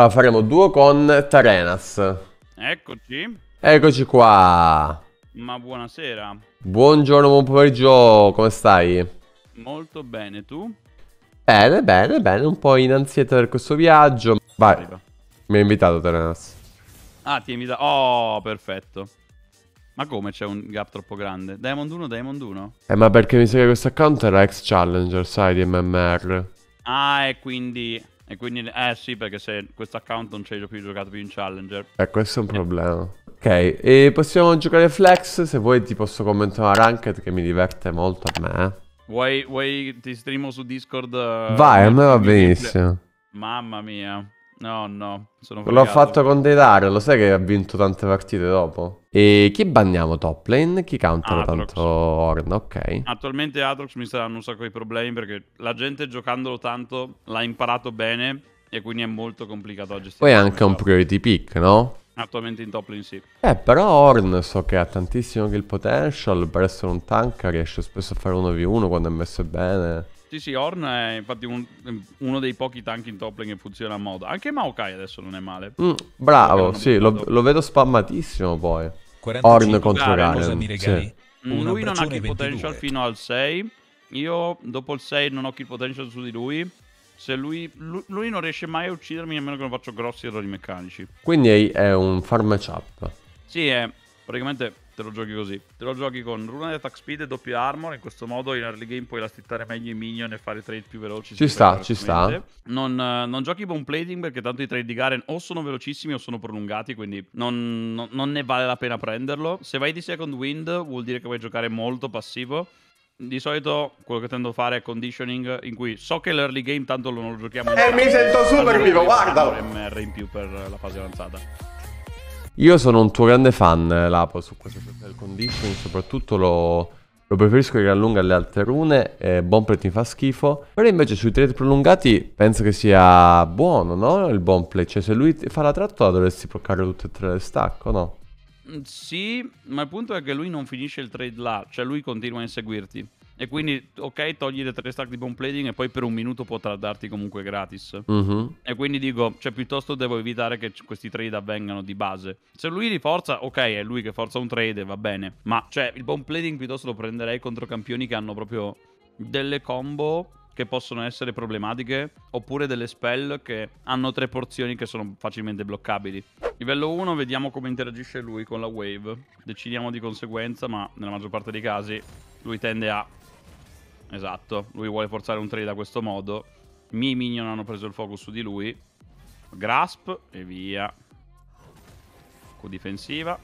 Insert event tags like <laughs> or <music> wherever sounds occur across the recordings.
Allora faremo duo con Tarenas. Eccoci. Eccoci qua. Ma buonasera. Buongiorno, buon pomeriggio, come stai? Molto bene, tu? Bene, bene, bene, un po' in ansietà per questo viaggio. Vai. Arriva. Mi hai invitato Terenas. Ah, ti ha invitato. Oh, perfetto. Ma come c'è un gap troppo grande? Diamond 1, Diamond 1? Eh, ma perché mi sa che questo account era ex Challenger, sai, di MMR. Ah, e quindi... E quindi, eh sì, perché se questo account non c'è più giocato più in Challenger. Eh, questo è un eh. problema. Ok, e possiamo giocare flex, se vuoi ti posso commentare una ranked che mi diverte molto a me. Vuoi, vuoi ti streamo su Discord? Eh, Vai, a me va benissimo. Mamma mia. No, no, sono L'ho fatto con dei Dario, lo sai che ha vinto tante partite dopo? E chi banniamo top lane? Chi counter tanto Horn? Ok. Attualmente Atrox mi saranno un sacco di problemi perché la gente giocandolo tanto l'ha imparato bene e quindi è molto complicato da gestire. Poi è anche un priority pick, no? Attualmente in top lane sì. Eh, però Horn so che ha tantissimo kill potential, per essere un tank riesce spesso a fare 1v1 quando è messo bene. Sì, sì, Horn è infatti un, uno dei pochi tank in top lane che funziona a modo. Anche Maokai adesso non è male. Mm, bravo, sì, lo, lo, vedo spammatissimo poi. Horn contro Garen. Sì. Mm, lui non ha kill potential fino al 6. Io dopo il 6 non ho kill potential su di lui. Se lui, lui, lui, non riesce mai a uccidermi nemmeno che non faccio grossi errori meccanici. Quindi è, è un farm matchup. Sì, è praticamente te lo giochi così. Te lo giochi con runa di attack speed e doppio armor. In questo modo in early game puoi elastittare meglio i minion e fare trade più veloci. Ci sta, ci sta. Non, eh, non, giochi bone plating perché tanto i trade di Garen o sono velocissimi o sono prolungati. Quindi non, non, non ne vale la pena prenderlo. Se vai di second wind vuol dire che vuoi giocare molto passivo di solito quello che tendo a fare è conditioning in cui so che l'early game tanto non lo giochiamo eh, in Eh, mi sento super vivo, guardalo. MR in più per la fase avanzata. Io sono un tuo grande fan, Lapo, su questo personal condition, soprattutto lo, lo preferisco di gran lunga alle altre rune, eh, Bomplet mi fa schifo, però invece sui trade prolungati penso che sia buono, no? Il Bomplet, cioè se lui fa la trattola dovresti bloccare tutte e tre le stacco, no? Mm, sì, ma il punto è che lui non finisce il trade là, cioè lui continua a inseguirti. E quindi, ok, togli le tre stack di bone plating e poi per un minuto potrà darti comunque gratis. Uh-huh. E quindi dico, cioè piuttosto devo evitare che questi trade avvengano di base. Se lui li forza, ok, è lui che forza un trade, va bene. Ma, cioè, il bone plating piuttosto lo prenderei contro campioni che hanno proprio delle combo che possono essere problematiche oppure delle spell che hanno tre porzioni che sono facilmente bloccabili. Livello 1 vediamo come interagisce lui con la wave. Decidiamo di conseguenza, ma nella maggior parte dei casi lui tende a Esatto, lui vuole forzare un trade a questo modo. I miei minion hanno preso il focus su di lui. Grasp e via. Q difensiva.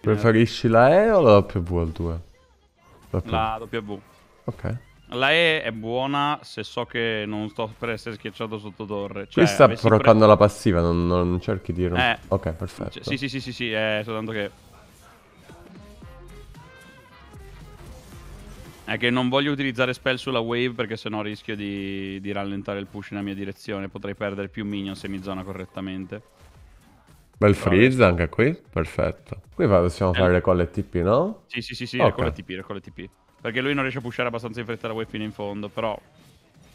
Preferisci la E o la W al 2? La, la W. Ok. La E è buona se so che non sto per essere schiacciato sotto torre. Cioè, Qui sta provocando pre... la passiva, non, non, cerchi di... Eh, ok, perfetto. Cioè, sì, sì, sì, sì, sì, è soltanto che È che non voglio utilizzare spell sulla wave perché sennò rischio di, di rallentare il push nella mia direzione. Potrei perdere più minion se mi zona correttamente. Bel freeze Però... anche qui? Perfetto. Qui possiamo eh. fare le colle TP, no? Sì, sì, sì, sì, okay. le colle TP, le TP. Perché lui non riesce a pushare abbastanza in fretta la wave fino in fondo, però...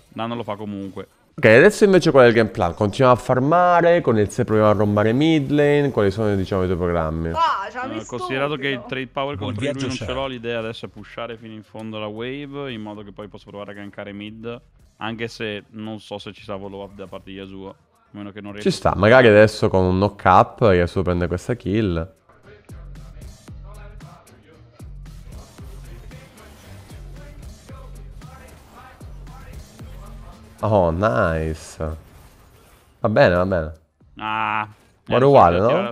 Nano lo fa comunque. Ok, adesso invece qual è il game plan? Continuiamo a farmare, con il se proviamo a rombare mid lane, quali sono diciamo i tuoi programmi? Ah, già mi uh, considerato che il trade power contro lui non ce l'ho, l'idea adesso è pushare fino in fondo la wave, in modo che poi posso provare a gankare mid, anche se non so se ci sarà follow up da parte di Yasuo, a meno che non riesco. Ci sta, magari adesso con un knock up Yasuo prende questa kill. Oh, nice. Va bene, va bene. Ah, Guarda uguale, no?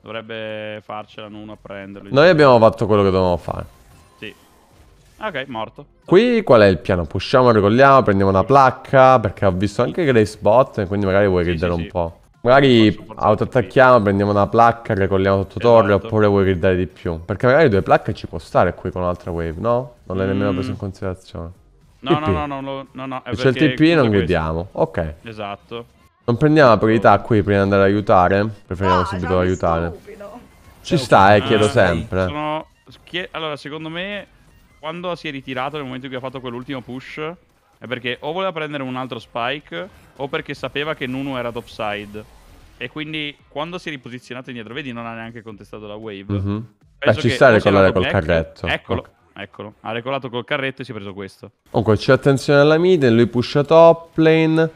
Dovrebbe farcela uno a prenderlo. Noi abbiamo fatto quello che dovevamo fare. Sì. Ok, morto. Qui qual è il piano? Pusciamo, regoliamo, prendiamo una placca, perché ho visto anche Greysbot, quindi magari vuoi sì, gridare sì, un sì. po'. Magari autoattacchiamo, prendiamo una placca, regoliamo sotto torre, esatto. oppure vuoi gridare di più. Perché magari due placche ci può stare qui con un'altra wave, no? Non l'hai mm. nemmeno preso in considerazione. No, no, no, no, no, no, Se c'è il TP e non guidiamo. Ok. Esatto. Non prendiamo la priorità qui prima di andare ad aiutare. Preferiamo no, subito aiutare. Stupido. Ci eh, sta, eh, eh chiedo sempre. Sono... Allora, secondo me, quando si è ritirato nel momento in cui ha fatto quell'ultimo push, è perché o voleva prendere un altro spike, o perché sapeva che Nunu era topside. E quindi quando si è riposizionato indietro, vedi, non ha neanche contestato la wave. Mm -hmm. Beh, ci sta a ricollare col back, carretto. Eccolo. Okay. Eccolo, ha recolato col carretto e si è preso questo. Comunque c'è attenzione alla mid, lui pusha top lane.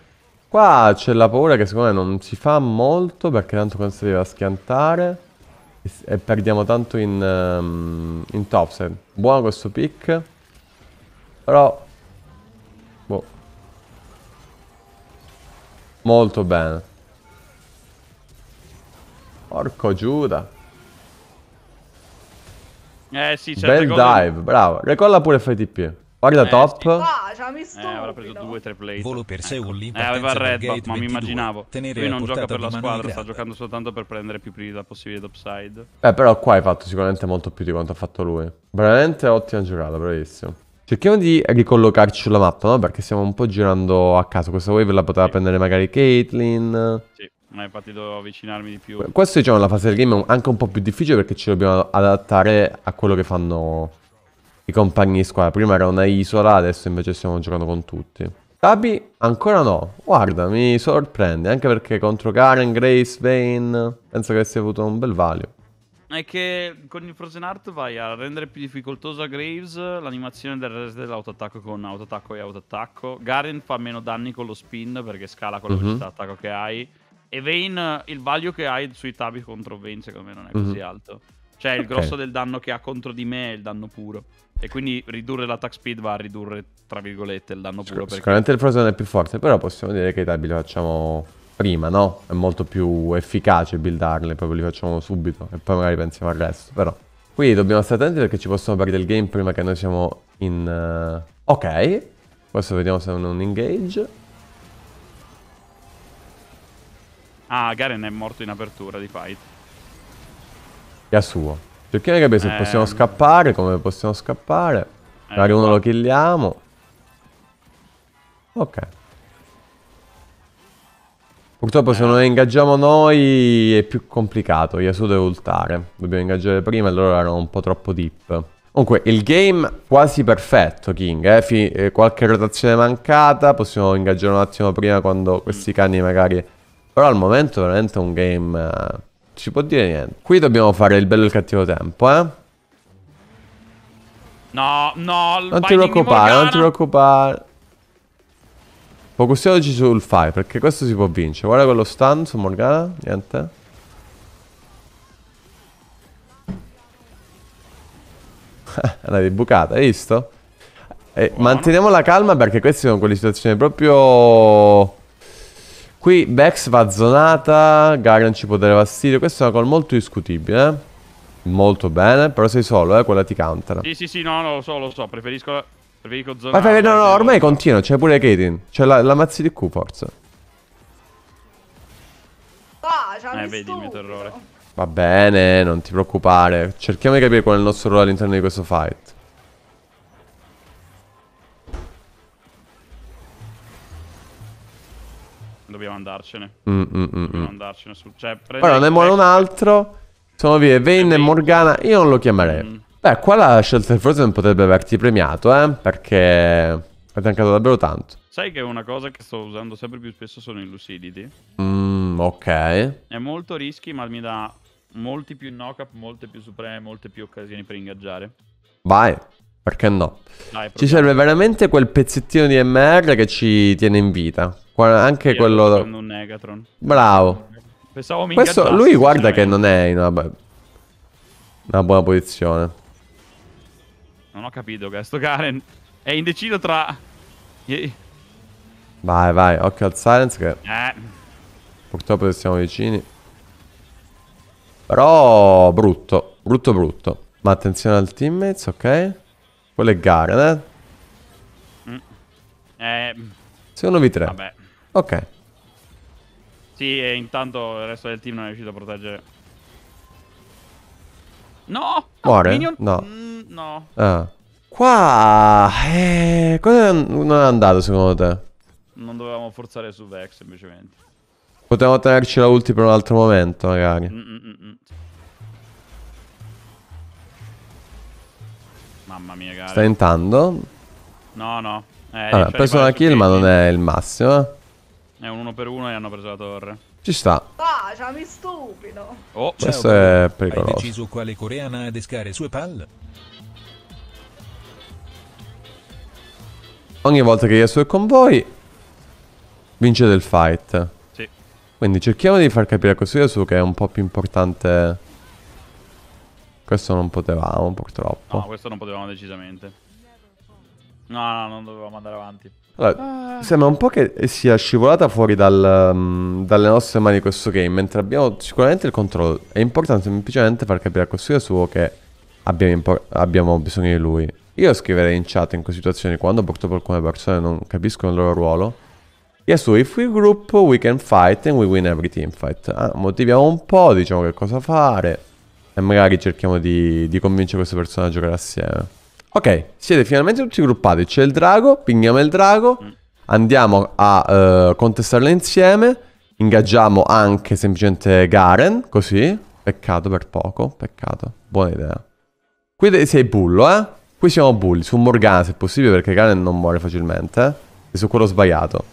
Qua c'è la paura che secondo me non si fa molto perché tanto quando si deve schiantare e, e perdiamo tanto in, um, in topside. Buono questo pick. Però... Boh. Molto bene. Porco Giuda. Eh sì, c'è cioè, Bel dive, gol... bravo. Recolla pure FTP. Guarda eh, top. Sì. Ah, già mi stupido. Eh, avrà preso due, tre play. Volo per sé ecco. Eh, aveva il red buff, ma mi immaginavo. Tenere Lui non gioca per la squadra, sta giocando soltanto per prendere più priorità possibile d'upside. Eh, però qua hai fatto sicuramente molto più di quanto ha fatto lui. Veramente ottima giocata, bravissimo. Cerchiamo di ricollocarci sulla mappa, no? Perché stiamo un po' girando a caso. Questa wave la poteva sì. prendere magari Caitlyn. Sì. Ma infatti dovevo avvicinarmi di più. Questo diciamo è la fase del game anche un po' più difficile perché ci dobbiamo adattare a quello che fanno i compagni di squadra. Prima era una isola, adesso invece stiamo giocando con tutti. Tabi ancora no. Guarda, mi sorprende, anche perché contro Karen, Grace, Vane, penso che avessi avuto un bel valio. È che con il Frozen Art vai a rendere più difficoltosa Graves l'animazione del resto dell'autoattacco con autoattacco e autoattacco. Garen fa meno danni con lo spin perché scala con la mhm. velocità d'attacco mm -hmm. che hai. E Vayne, il value che hai sui tabi contro Vayne, secondo me, non è mm così mhm. alto. Cioè, il okay. grosso del danno che ha contro di me è il danno puro. E quindi ridurre l'attack speed va a ridurre, tra virgolette, il danno puro. Sc- perché... Sicuramente il Frozen è più forte, però possiamo dire che i tabi li facciamo prima, no? È molto più efficace buildarli, proprio li facciamo subito e poi magari pensiamo al resto, però... Quindi dobbiamo stare attenti perché ci possono perdere il game prima che noi siamo in... Uh... Ok, questo vediamo se è un engage. Ah, Garen è morto in apertura di fight. È suo. Cerchiamo di capire se possiamo eh, mm. scappare, come possiamo scappare. Eh, magari eh, uno lo killiamo. Ok. Purtroppo eh. se non lo ingaggiamo noi è più complicato, Yasuo deve ultare. Dobbiamo ingaggiare prima, allora erano un po' troppo deep. Comunque, il game quasi perfetto, King. Eh? eh qualche rotazione mancata, possiamo ingaggiare un attimo prima quando questi mm. cani magari però al momento è veramente un game... Eh, ci può dire niente. Qui dobbiamo fare il bello e il cattivo tempo, eh? No, no, Non ti preoccupare, non ti preoccupare. Focussiamoci sul fight, perché questo si può vincere. Guarda quello stun su Morgana, niente. La <laughs> L'avevi bucata, hai visto? E eh, manteniamo la calma perché queste sono quelle situazioni proprio Qui Bex va zonata, Garen ci può dare fastidio, questa è una call molto discutibile, eh? Molto bene, però sei solo, eh? Quella ti cantano. Sì, sì, sì, no, no, lo so, lo so, preferisco... Preferisco zonata. Ma no, no, ormai continua, c'è pure Kaden. C'è la, la mazzi di Q, forza. Ah, c'ha Eh, vedi il mio terrore. Va bene, non ti preoccupare. Cerchiamo di capire qual è il nostro ruolo all'interno di questo fight. dobbiamo andarcene. Mm, mm, mm dobbiamo mm. andarcene sul... Cioè, Però ne muore un altro. Sono vive Vane e Morgana. Io non lo chiamerei. Beh, qua la scelta Shelter Frozen potrebbe averti premiato, eh. Perché ha tankato davvero tanto. Sai che una cosa che sto usando sempre più spesso sono i lucidity. Mm, ok. È molto rischi, ma mi dà molti più knock-up, molte più supreme, molte più occasioni per ingaggiare. Vai, perché no? Dai, ci serve veramente quel pezzettino di MR che ci tiene in vita anche Io quello... Un Negatron. Bravo. Pensavo mi Questo, lui guarda che non è in una, una buona posizione. Non ho capito che sto Garen è indeciso tra... Vai, vai, occhio al silence che... Eh. Purtroppo siamo vicini. Però brutto, brutto brutto. Ma attenzione al teammates, ok? Quello è Garen, eh? Mm. Eh... Secondo V3. Vabbè. Ok. Sì, e intanto il resto del team non è riuscito a proteggere. No! Muore? Minion? No. Mm, no. Ah. Qua... Eh, cosa non è andato secondo te? Non dovevamo forzare su Vex semplicemente. Potevamo tenerci la ulti per un altro momento magari. Mm -mm, mm, mm. Mamma mia, cara. Sta intentando? No, no. Eh, Vabbè, ha preso una kill, ma non è il massimo. Eh. È un 1 per 1 e hanno preso la torre. Ci sta. Ah, Baciami stupido. Oh, eh, questo oh. è pericoloso. Hai deciso quale coreana adescare sue palle? Ogni volta che è con voi vince del fight. Sì. Quindi cerchiamo di far capire a questo Yasu che è un po' più importante. Questo non potevamo purtroppo. No, questo non potevamo decisamente. No, no, non dovevamo andare avanti. Allora, ah. sembra un po' che sia scivolata fuori dal, um, dalle nostre mani questo game, mentre abbiamo sicuramente il controllo. È importante semplicemente far capire a questo suo che abbiamo, abbiamo bisogno di lui. Io scriverei in chat in queste situazioni, quando purtroppo alcune persone non capiscono il loro ruolo, Yes, if we group we can fight and we win every team fight. Ah, motiviamo un po', diciamo che cosa fare e magari cerchiamo di, di convincere queste persone a giocare assieme. Ok, siete finalmente tutti gruppati. C'è il drago, pinghiamo il drago, andiamo a uh, contestarlo insieme. Ingaggiamo anche semplicemente Garen, così. Peccato per poco, peccato. Buona idea. Qui sei bullo, eh? Qui siamo bulli, su Morgana se possibile, perché Garen non muore facilmente. Eh? E su quello sbagliato.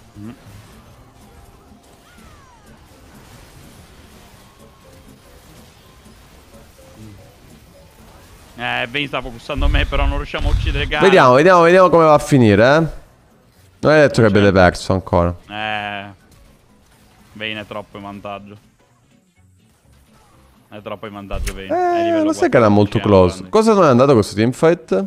Eh, Vayne sta focussando me, però non riusciamo a uccidere Gaia. Vediamo, vediamo, vediamo come va a finire, eh. Non hai detto che abbiate certo. perso ancora. Eh. Vayne è troppo in vantaggio. È troppo in vantaggio Vayne. Eh, lo sai che era molto close. Cosa non è andato questo teamfight?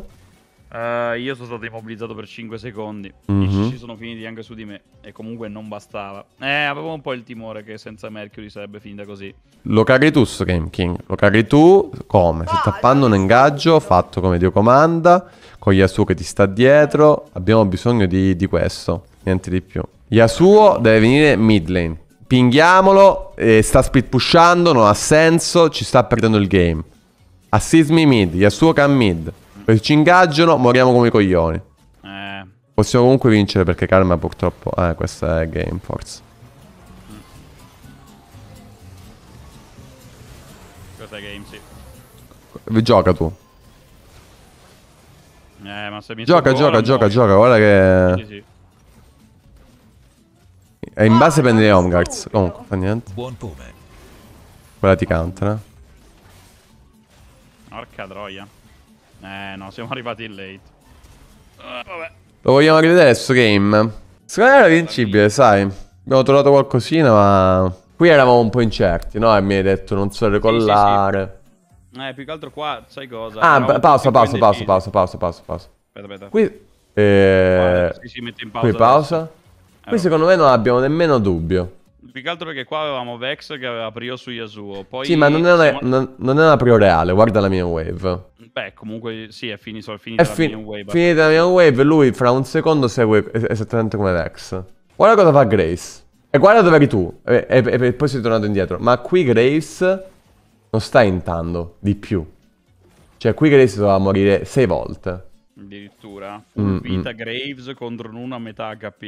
Uh, io sono stato immobilizzato per 5 secondi. Mm-hmm. Ci sono finiti anche su di me. E comunque non bastava. Eh, avevo un po' il timore che senza Mercury sarebbe finita così. Lo caghi tu, Stream King. Lo caghi tu come? Stai tappando un ingaggio fatto come Dio comanda. Con Yasuo che ti sta dietro. Abbiamo bisogno di, di questo. Niente di più. Yasuo deve venire mid lane. Pinghiamolo. Eh, sta split pushando. Non ha senso. Ci sta perdendo il game. Assist me mid. Yasuo can mid ci ingaggiano, moriamo come coglioni. Eh. Possiamo comunque vincere perché Karma purtroppo... Eh, questa è game, forse. Questa è game, sì. Gioca tu. Eh, ma se mi Gioca, gioca, gioca, gioca, guarda che... Sì, sì. E in base prende le Omgards. Comunque, fa niente. Buon Quella ti canta, no? Porca troia. Eh, no, siamo arrivati in late. Uh, vabbè. Lo vogliamo rivedere sto game? Secondo me era vincibile, sai. Abbiamo trovato qualcosina, ma... Qui eravamo un po' incerti, no? E mi hai detto non so recollare. Sì, sì, sì. Eh, più che altro qua, sai cosa? Ah, pa pausa, pausa, pausa, pausa, pausa, pausa, pausa. Aspetta, aspetta. Qui... Eh... Guarda, si, si mette in pausa. Qui pausa. Allora. Qui secondo me non abbiamo nemmeno dubbio. Più che altro perché qua avevamo Vex che aveva Prio su Yasuo. Poi sì, ma non è, insomma... non, non era Prio reale, guarda la mia wave. Beh, comunque sì, è finita, è finita è la mia wave. Finita la mia wave, lui fra un secondo segue esattamente come Vex. Guarda cosa fa Grace. E guarda dove eri tu. E, e, e poi sei tornato indietro. Ma qui Grace non sta intando di più. Cioè, qui Grace doveva morire sei volte. Addirittura. Mm, mm. Vita mm. Graves contro a metà HP.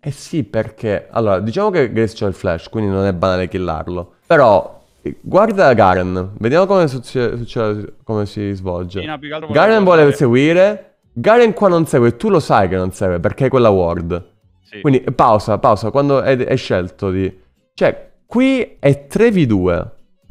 Eh sì, perché... Allora, diciamo che Graves c'ha il flash, quindi non è banale killarlo. Però... Eh, guarda Garen, vediamo come, succe- come si svolge. Garen vuole seguire, Garen qua non segue, tu lo sai che non segue perché è quella ward. Sì. Quindi pausa, pausa, quando è, è, scelto di... Cioè, qui è 3v2,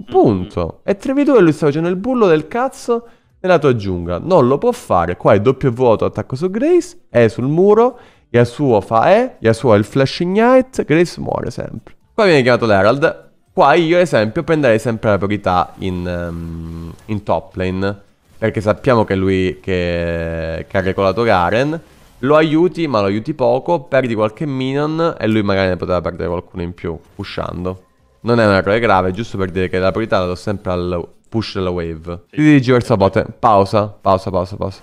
mm, punto. Mm-hmm. È 3v2 e lui sta facendo il bullo del cazzo nella tua giungla. Non lo può fare. Qua è doppio vuoto, attacco su Grace, è sul muro, Yasuo fa E, Yasuo ha il Flashing Ignite, Grace muore sempre. Qua viene chiamato l'Herald. Qua io, ad esempio, prenderei sempre la priorità in, um, in top lane. Perché sappiamo che lui che, che ha regolato Garen lo aiuti, ma lo aiuti poco, perdi qualche minion e lui magari ne poteva perdere qualcuno in più, pushando. Non è un errore grave, giusto per dire che la priorità la do sempre al, push della wave. Sì. Ti dirigi verso la botte. Pausa, pausa, pausa, pausa.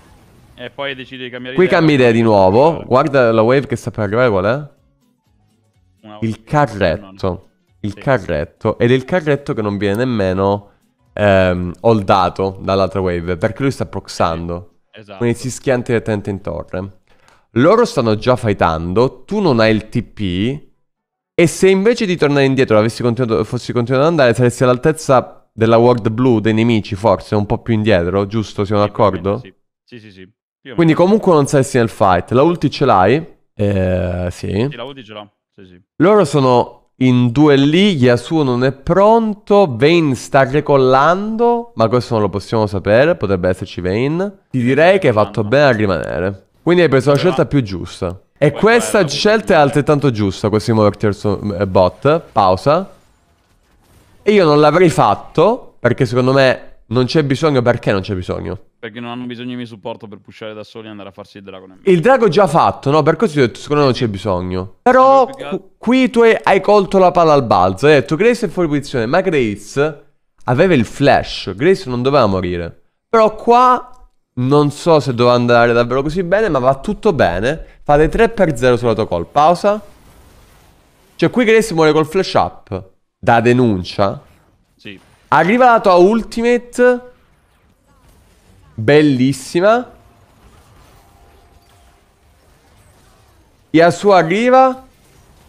E poi decidi di cambiare Qui idea. cambi idea di nuovo. Guarda la wave che sta per arrivare, qual è? Il carretto. Il sì, carretto. Ed è il carretto che non viene nemmeno ehm, holdato dall'altra wave. Perché lui sta proxando. Sì. Esatto. Quindi si schianta direttamente in torre. Loro stanno già fightando. Tu non hai il TP. E se invece di tornare indietro fossi continuato ad andare, saresti all'altezza della World Blue dei nemici forse un po' più indietro, giusto? Siamo sì, d'accordo? Sì, sì, sì. sì. Quindi meno. comunque non sei nel fight. La ulti ce l'hai? Eh, sì. sì. La ulti ce l'ho, sì, sì. Loro sono in due lì, Yasuo non è pronto, Vayne sta recollando, ma questo non lo possiamo sapere, potrebbe esserci Vayne. Ti direi che hai fatto bene a rimanere. Quindi hai preso la scelta più giusta. E questa scelta è altrettanto giusta, questo Immortals eh, bot. Pausa. E io non l'avrei fatto perché secondo me non c'è bisogno. Perché non c'è bisogno? Perché non hanno bisogno di mio supporto per pushare da soli e andare a farsi il drago. Il drago è già fatto, no? Per questo ho detto, secondo me non c'è bisogno. Però qui tu hai, colto la palla al balzo. Hai detto, Grace è fuori posizione, ma Grace aveva il flash. Grace non doveva morire. Però qua non so se doveva andare davvero così bene, ma va tutto bene. Fate 3 x 0 sulla tua call. Pausa. Cioè qui Grace muore col flash up da denuncia. Sì. Arriva la tua ultimate. Bellissima. Yasuo arriva.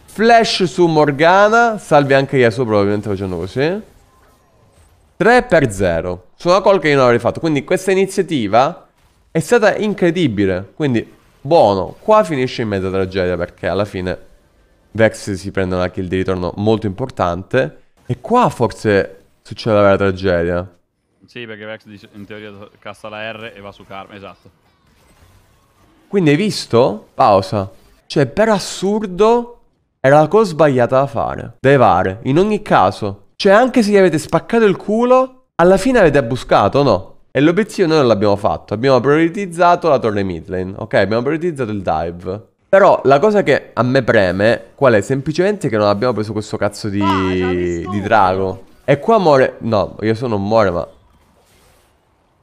Flash su Morgana. Salve anche Yasuo probabilmente facendo così. 3 per 0. Su una call che io non avrei fatto. Quindi questa iniziativa è stata incredibile. Quindi buono. Qua finisce in mezza tragedia perché alla fine Vex si prendono la kill di ritorno molto importante. E qua forse succede la vera tragedia. Sì, perché Vex in teoria cassa la R e va su Karma, esatto. Quindi hai visto? Pausa. Cioè, per assurdo, era la cosa sbagliata da fare. Da evare, in ogni caso. Cioè, anche se gli avete spaccato il culo, alla fine avete abbuscato, no? E l'obiettivo noi non l'abbiamo fatto. Abbiamo prioritizzato la torre mid lane. Ok, abbiamo prioritizzato il dive. Però la cosa che a me preme, qual è? Semplicemente che non abbiamo preso questo cazzo di, ah, di drago. E qua muore... No, io sono non muore, ma...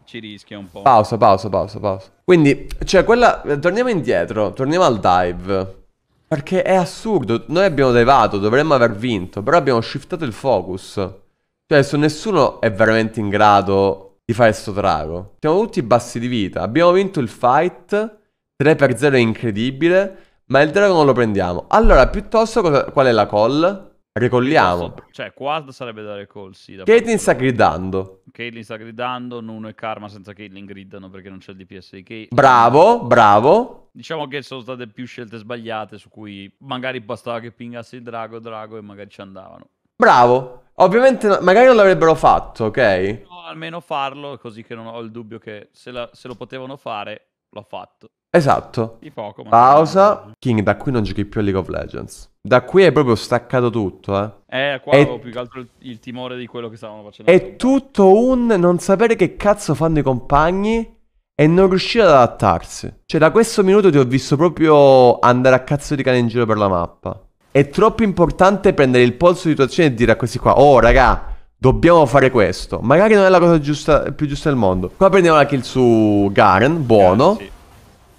Ci rischia un po'. Pausa, pausa, pausa, pausa. Quindi, cioè, quella... Torniamo indietro, torniamo al dive. Perché è assurdo. Noi abbiamo devato, dovremmo aver vinto, però abbiamo shiftato il focus. Cioè, adesso nessuno è veramente in grado di fare sto drago. Siamo tutti bassi di vita. Abbiamo vinto il fight... 3 per 0 è incredibile, ma il drago non lo prendiamo. Allora, piuttosto cosa, qual è la call? Ricolliamo. Cioè, quad sarebbe da recall, sì. Da Caitlyn sta gridando. Caitlyn sta gridando, Nuno e Karma senza Caitlyn gridano perché non c'è il DPS di Caitlyn. Bravo, bravo. Diciamo che sono state più scelte sbagliate su cui magari bastava che pingasse il drago, drago e magari ci andavano. Bravo. Ovviamente magari non l'avrebbero fatto, ok? No, almeno farlo, così che non ho il dubbio che se, la, se lo potevano fare, l'ho fatto. Esatto. Di poco. Pausa. King, da qui non giochi più a League of Legends. Da qui è proprio staccato tutto, eh. Eh, qua è... più che altro il, il, timore di quello che stavano facendo. È tutto un non sapere che cazzo fanno i compagni e non riuscire ad adattarsi. Cioè, da questo minuto ti ho visto proprio andare a cazzo di cane in giro per la mappa. È troppo importante prendere il polso di situazione e dire a questi qua, oh raga, dobbiamo fare questo. Magari non è la cosa giusta, più giusta del mondo. Qua prendiamo la kill su Garen, buono. Garen, sì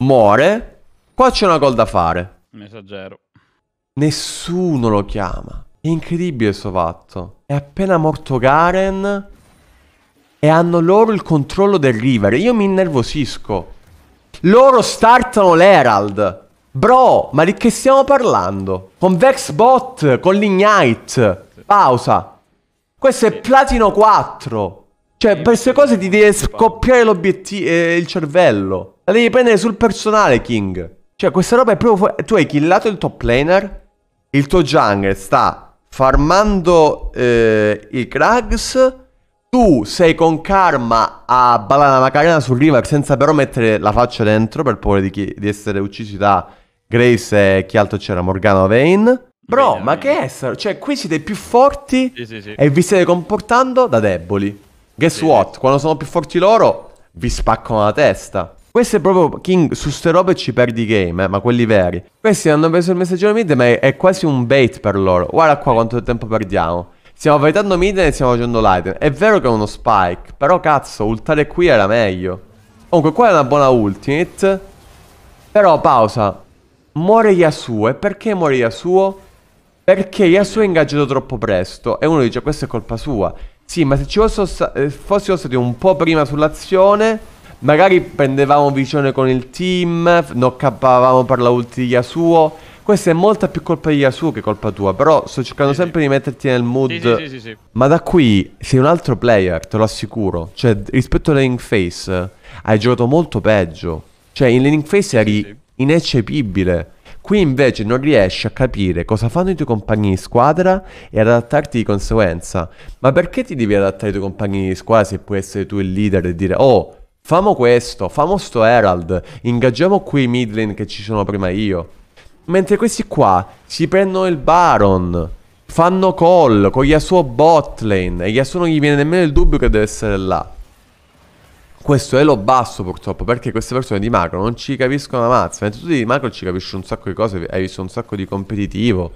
muore. Qua c'è una gol da fare. Un esagero. Nessuno lo chiama. È incredibile questo fatto. È appena morto Garen e hanno loro il controllo del River. Io mi innervosisco. Loro startano l'Herald. Bro, ma di che stiamo parlando? Con Vexbot, con l'Ignite. Pausa. Questo è Platino 4. Cioè, per queste cose ti deve scoppiare eh, il cervello. La devi prendere sul personale, King. Cioè, questa roba è proprio... Fu- tu hai killato il top laner, il tuo jungle sta farmando eh, i Krags, tu sei con karma a ballare la Macarena sul river senza però mettere la faccia dentro per paura di, chi- di essere uccisi da Grace e chi altro c'era, Morgana Vane. Bro, Bene, ma che è? Cioè, qui siete più forti sì, sì, sì. e vi state comportando da deboli. Guess sì. what? Quando sono più forti loro, vi spaccano la testa. Questo è proprio King, su ste robe ci perdi game, eh, ma quelli veri. Questi hanno preso il messaggio mid, ma è, è quasi un bait per loro. Guarda qua quanto tempo perdiamo. Stiamo fightando mid e stiamo facendo light. È vero che è uno spike, però cazzo, ultare qui era meglio. Comunque qua è una buona ultimate. Però pausa. Muore Yasuo. E perché muore Yasuo? Perché Yasuo è ingaggiato troppo presto. E uno dice, questa è colpa sua. Sì, ma se ci eh, fossimo, stati un po' prima sull'azione, magari prendevamo visione con il team, non cappavamo per la ulti di Yasuo. Questa è molta più colpa di Yasuo che colpa tua, però sto cercando sì, sempre sì. di metterti nel mood. Sì, sì, sì, Ma da qui sei un altro player, te lo assicuro. Cioè, rispetto alla Link Face, hai giocato molto peggio. Cioè, in Link Face eri ineccepibile. Qui invece non riesci a capire cosa fanno i tuoi compagni di squadra e ad adattarti di conseguenza. Ma perché ti devi adattare ai tuoi compagni di squadra se puoi essere tu il leader e dire oh, famo questo, famo sto Herald, ingaggiamo qui i midlane che ci sono prima io. Mentre questi qua si prendono il Baron, fanno call con Yasuo bot lane e Yasuo non gli viene nemmeno il dubbio che deve essere là. Questo è lo basso purtroppo, perché queste persone di macro non ci capiscono la mazza. Mentre tu di macro ci capisci un sacco di cose, hai visto un sacco di competitivo.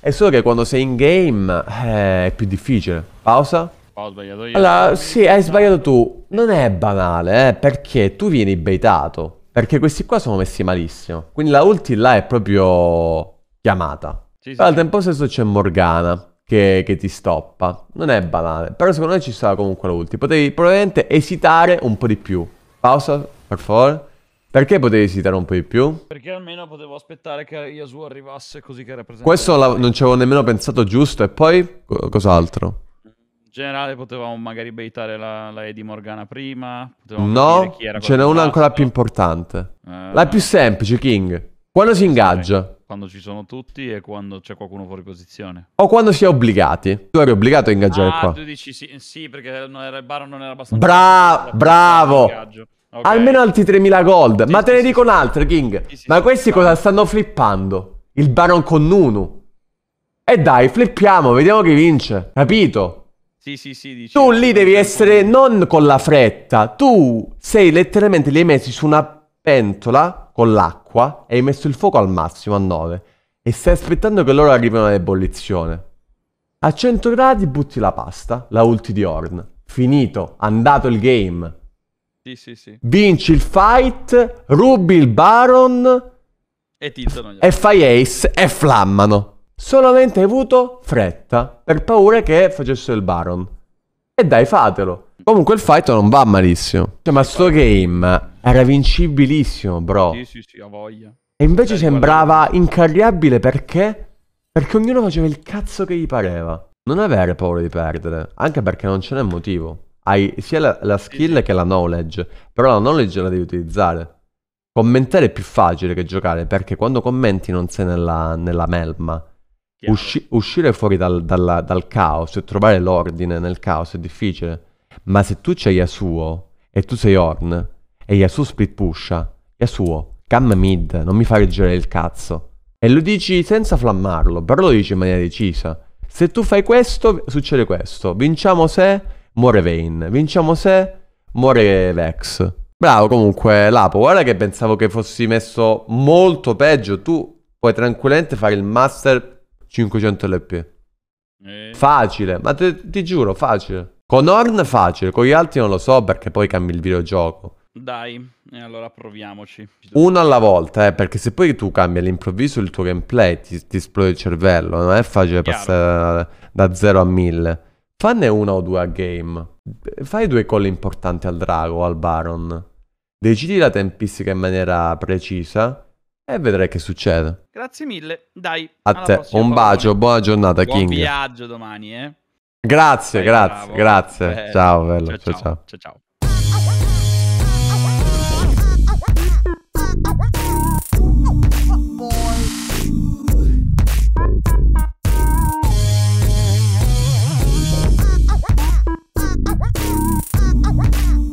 È solo che quando sei in game eh, è più difficile. Pausa. Ho sbagliato io. Allora, sì, hai sbagliato tu. Non è banale, eh, perché tu vieni baitato. Perché questi qua sono messi malissimo. Quindi la ulti là è proprio chiamata. Sì, sì. al tempo stesso c'è Morgana che, che ti stoppa. Non è banale, però secondo me ci sarà comunque l'ulti. Potevi probabilmente esitare un po' di più. Pausa, per favore. Perché potevi esitare un po' di più? Perché almeno potevo aspettare che Yasuo arrivasse così che era presente. Questo la... non ci avevo nemmeno pensato giusto e poi cos'altro? In generale potevamo magari baitare la, la Eddie Morgana prima. No, ce n'è una ancora più importante. Eh... La più semplice, King. Quando si ingaggia. Quando ci sono tutti e quando c'è qualcuno fuori posizione. O quando si è obbligati. Tu eri obbligato a ingaggiare ah, qua. tu dici sì, sì perché era, il bar non era abbastanza... Bra- bravo! bravo. Okay. Almeno altri 3000 gold. Sì, Ma te sì, ne dico sì. un altro, King. Ma questi cosa stanno flippando? Il Baron con Nunu. E dai, flippiamo, vediamo chi vince. Capito? Sì, sì, sì. Diciamo. Tu lì devi essere non con la fretta. Tu sei letteralmente li hai messi su una pentola con l'acqua e hai messo il fuoco al massimo a 9 e stai aspettando che loro arrivino all'ebollizione. A 100 gradi butti la pasta, la ulti di Horn. Finito, andato il game. Sì, sì, sì. Vinci il fight, rubi il Baron e, e fai Ace e flammano. Solamente hai avuto fretta per paura che facessero il Baron. E dai, fatelo. Comunque il fight non va malissimo. Cioè, ma sto game era vincibilissimo, bro. Sì, sì, sì, ho voglia. E invece Dai, cioè, sembrava guarda. incarriabile perché? Perché ognuno faceva il cazzo che gli pareva. Non avere paura di perdere, anche perché non ce n'è motivo. Hai sia la, la skill sì. che la knowledge, però la knowledge la devi utilizzare. Commentare è più facile che giocare, perché quando commenti non sei nella, nella melma. Usci, uscire fuori dal, dal, dal caos e trovare l'ordine nel caos è difficile. Ma se tu c'hai Yasuo e tu sei Horn e Yasuo split pusha, Yasuo, cam mid, non mi fa girare il cazzo. E lo dici senza flammarlo, però lo dici in maniera decisa. Se tu fai questo, succede questo. Vinciamo se muore Vayne, vinciamo se muore Vex. Bravo comunque Lapo, guarda che pensavo che fossi messo molto peggio. Tu puoi tranquillamente fare il Master 500 LP. Eh. Facile, ma te, ti giuro, facile. Con Horn facile, con gli altri non lo so perché poi cambi il videogioco. Dai, allora proviamoci. Uno alla volta, eh, perché se poi tu cambi all'improvviso il tuo gameplay, ti, ti esplode il cervello, non è facile Chiaro. passare da, da 0 a mille. Fanne una o due a game. Fai due call importanti al drago al baron. Decidi la tempistica in maniera precisa e vedrai che succede. Grazie mille, dai. A te, un bacio, buona giornata, Buon King. Buon viaggio domani, eh. Grazie, Dai, grazie, bravo. grazie. Eh, ciao, bello. ciao. ciao, ciao. ciao, ciao. Bye.